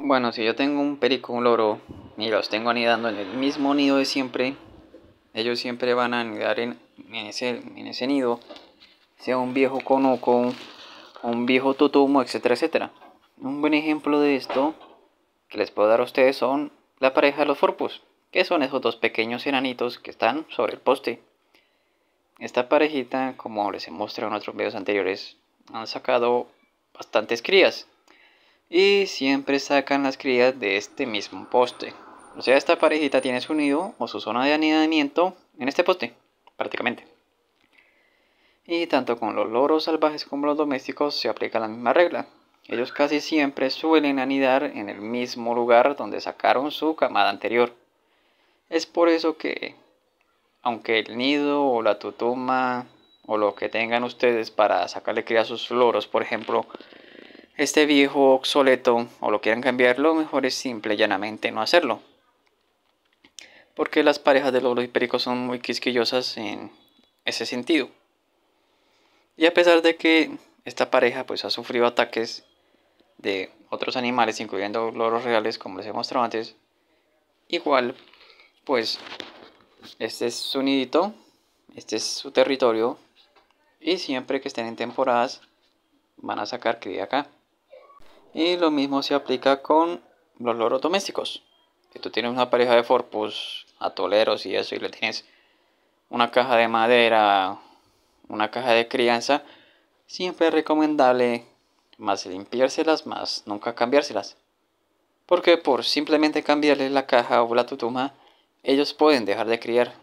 Bueno, si yo tengo un perico, un loro, y los tengo anidando en el mismo nido de siempre, ellos siempre van a anidar en, en, ese, en ese nido, sea un viejo con un viejo tutumo, etcétera, etcétera. Un buen ejemplo de esto que les puedo dar a ustedes son la pareja de los forpus, que son esos dos pequeños enanitos que están sobre el poste. Esta parejita, como les he mostrado en otros videos anteriores, han sacado bastantes crías y siempre sacan las crías de este mismo poste. O sea, esta parejita tiene su nido o su zona de anidamiento en este poste, prácticamente. Y tanto con los loros salvajes como los domésticos se aplica la misma regla. Ellos casi siempre suelen anidar en el mismo lugar donde sacaron su camada anterior. Es por eso que, aunque el nido o la tutuma o lo que tengan ustedes para sacarle crías a sus loros, por ejemplo, este viejo obsoleto o lo quieran cambiar, lo mejor es simple y llanamente no hacerlo. Porque las parejas de los y son muy quisquillosas en ese sentido. Y a pesar de que esta pareja pues ha sufrido ataques de otros animales, incluyendo loros reales, como les he mostrado antes, igual pues este es su nidito, este es su territorio y siempre que estén en temporadas van a sacar cría acá. Y lo mismo se aplica con los loros domésticos. Si tú tienes una pareja de Forpus, atoleros y eso, y le tienes una caja de madera, una caja de crianza, siempre es recomendable más limpiárselas, más nunca cambiárselas. Porque por simplemente cambiarles la caja o la tutuma, ellos pueden dejar de criar.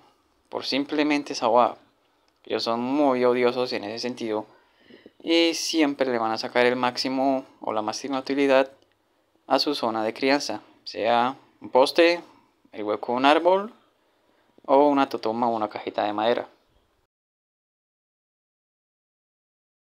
Por simplemente esa Ellos son muy odiosos en ese sentido y siempre le van a sacar el máximo o la máxima utilidad a su zona de crianza, sea un poste, el hueco de un árbol o una totoma o una cajita de madera.